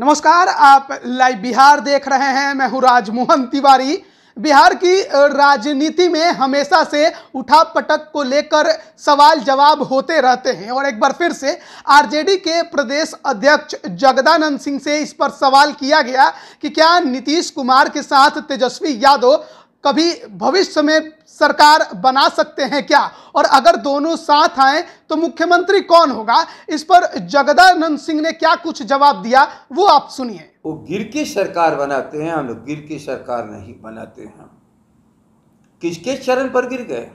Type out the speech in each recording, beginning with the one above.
नमस्कार आप लाइव बिहार देख रहे हैं मैं हूँ राजमोहन तिवारी बिहार की राजनीति में हमेशा से उठा पटक को लेकर सवाल जवाब होते रहते हैं और एक बार फिर से आरजेडी के प्रदेश अध्यक्ष जगदानंद सिंह से इस पर सवाल किया गया कि क्या नीतीश कुमार के साथ तेजस्वी यादव कभी भविष्य में सरकार बना सकते हैं क्या और अगर दोनों साथ आए तो मुख्यमंत्री कौन होगा इस पर जगदानंद सिंह ने क्या कुछ जवाब दिया वो आप सुनिए वो गिर की सरकार बनाते हैं हम लोग गिर की सरकार नहीं बनाते हैं किसके चरण पर गिर गए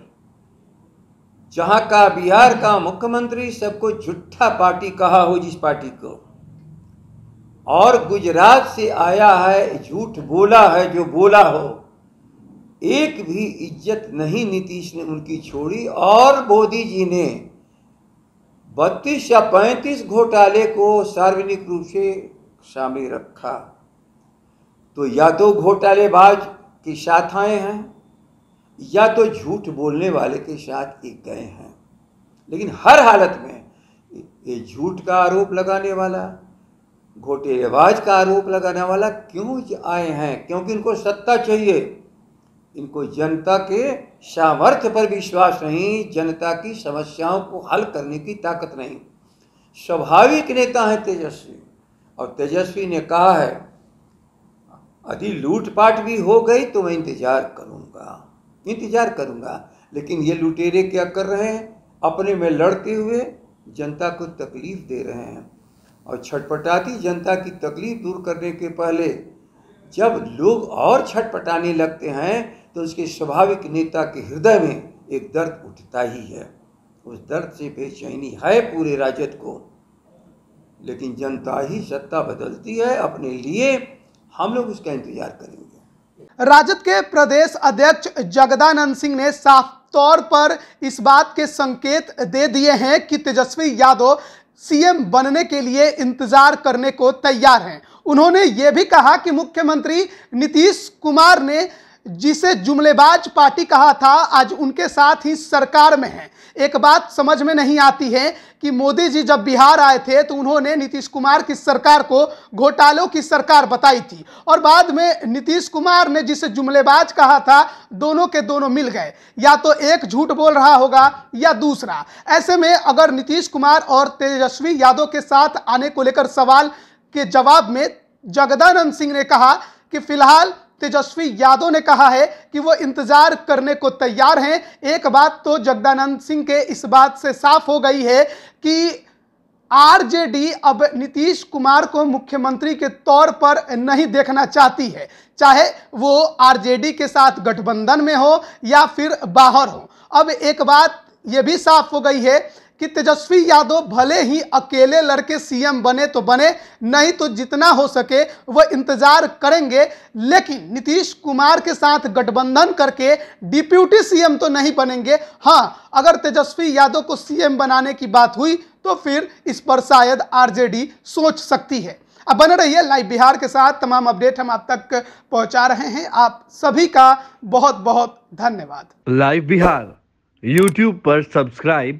जहां का बिहार का मुख्यमंत्री सबको झूठा पार्टी कहा हो जिस पार्टी को और गुजरात से आया है झूठ बोला है जो बोला हो एक भी इज्जत नहीं नीतीश ने उनकी छोड़ी और मोदी जी ने बत्तीस या पैंतीस घोटाले को सार्वजनिक रूप से शामिल रखा तो या तो घोटालेबाज की शाखाएं हैं या तो झूठ बोलने वाले के साथ एक गए हैं लेकिन हर हालत में ये झूठ का आरोप लगाने वाला घोटेबाज का आरोप लगाने वाला क्यों आए हैं क्योंकि इनको सत्ता चाहिए इनको जनता के सामर्थ्य पर विश्वास नहीं जनता की समस्याओं को हल करने की ताकत नहीं स्वाभाविक नेता हैं तेजस्वी और तेजस्वी ने कहा है यदि लूटपाट भी हो गई तो मैं इंतजार करूंगा इंतजार करूंगा लेकिन ये लुटेरे क्या कर रहे हैं अपने में लड़ते हुए जनता को तकलीफ दे रहे हैं और छटपटाती जनता की तकलीफ दूर करने के पहले जब लोग और छटपटाने लगते हैं तो उसके स्वाभाविक नेता के हृदय में एक दर्द उठता ही है उस दर्द से बेचैनी है पूरे राजद को लेकिन जनता ही सत्ता बदलती है अपने लिए हम लोग उसका इंतजार करेंगे राजद के प्रदेश अध्यक्ष जगदानंद सिंह ने साफ तौर पर इस बात के संकेत दे दिए हैं कि तेजस्वी यादव सीएम बनने के लिए इंतजार करने को तैयार हैं उन्होंने ये भी कहा कि मुख्यमंत्री नीतीश कुमार ने जिसे जुमलेबाज पार्टी कहा था आज उनके साथ ही सरकार में है एक बात समझ में नहीं आती है कि मोदी जी जब बिहार आए थे तो उन्होंने नीतीश कुमार की सरकार को घोटालों की सरकार बताई थी और बाद में नीतीश कुमार ने जिसे जुमलेबाज कहा था दोनों के दोनों मिल गए या तो एक झूठ बोल रहा होगा या दूसरा ऐसे में अगर नीतीश कुमार और तेजस्वी यादव के साथ आने को लेकर सवाल के जवाब में जगदानंद सिंह ने कहा कि फिलहाल तेजस्वी यादव ने कहा है कि वो इंतजार करने को तैयार हैं एक बात तो जगदानंद सिंह के इस बात से साफ हो गई है कि आरजेडी अब नीतीश कुमार को मुख्यमंत्री के तौर पर नहीं देखना चाहती है चाहे वो आरजेडी के साथ गठबंधन में हो या फिर बाहर हो अब एक बात यह भी साफ हो गई है कि तेजस्वी यादव भले ही अकेले लड़के सीएम बने तो बने नहीं तो जितना हो सके वह इंतजार करेंगे लेकिन नीतीश कुमार के साथ गठबंधन करके डिप्यूटी सीएम तो नहीं बनेंगे हाँ अगर तेजस्वी यादव को सीएम बनाने की बात हुई तो फिर इस पर शायद आरजेडी सोच सकती है अब बने रहिए लाइव बिहार के साथ तमाम अपडेट हम आप तक पहुंचा रहे हैं आप सभी का बहुत बहुत धन्यवाद लाइव बिहार यूट्यूब पर सब्सक्राइब